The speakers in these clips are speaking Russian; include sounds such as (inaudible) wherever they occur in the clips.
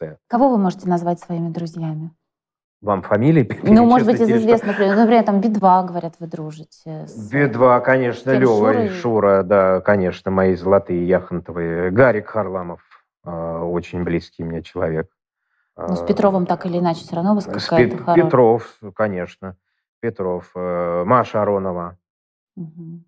Э, Кого вы можете назвать своими друзьями? Вам фамилии? Ну, может быть, из известных людей. Ну, например, там Би-2, говорят, вы дружите. С... Э, Би-2, конечно, Лева и Шура, да, конечно, мои золотые яхонтовые. Гарик Харламов, э, очень близкий мне человек. Э, Но ну, с Петровым так или иначе все равно у вас какая-то Пет- Петров, конечно. Петров. Э, Маша Аронова. Угу.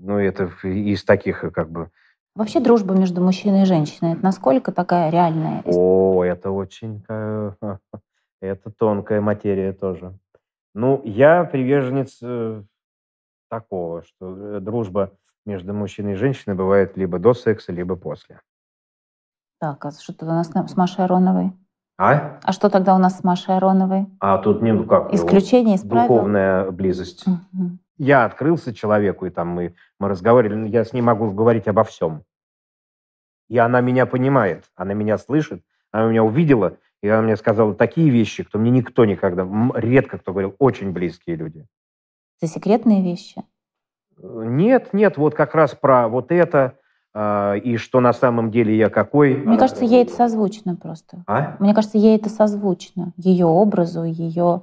Ну, это из таких, как бы, Вообще дружба между мужчиной и женщиной, это насколько такая реальная? О, это очень... (laughs) Это тонкая материя тоже. Ну, я приверженец э, такого, что э, дружба между мужчиной и женщиной бывает либо до секса, либо после. Так, а что тогда у нас с Машей Ароновой? А? А что тогда у нас с Машей Ароновой? А тут не ну как исключение из Духовная близость. Угу. Я открылся человеку, и там мы, мы разговаривали, я с ним могу говорить обо всем. И она меня понимает, она меня слышит, она меня увидела, и она мне сказала такие вещи, кто мне никто никогда, редко кто говорил, очень близкие люди. Это секретные вещи? Нет, нет, вот как раз про вот это, а, и что на самом деле я какой. Мне кажется, ей это созвучно просто. А? Мне кажется, ей это созвучно, ее образу, ее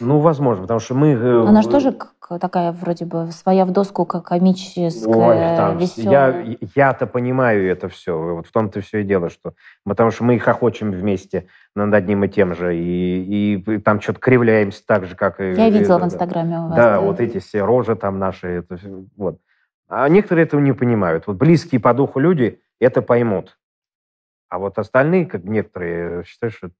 ну, возможно, потому что мы... Э, ну, она же тоже такая вроде бы своя в доску комическая, Ой, там, веселая. Я, я-то понимаю это все. Вот в том-то все и дело, что... Потому что мы их хохочем вместе над одним и тем же. И, и, и там что-то кривляемся так же, как... Я и, э, видела это, в Инстаграме у вас. Да, да, вот эти все рожи там наши. Это, вот. А некоторые этого не понимают. Вот близкие по духу люди это поймут. А вот остальные, как некоторые, считают, что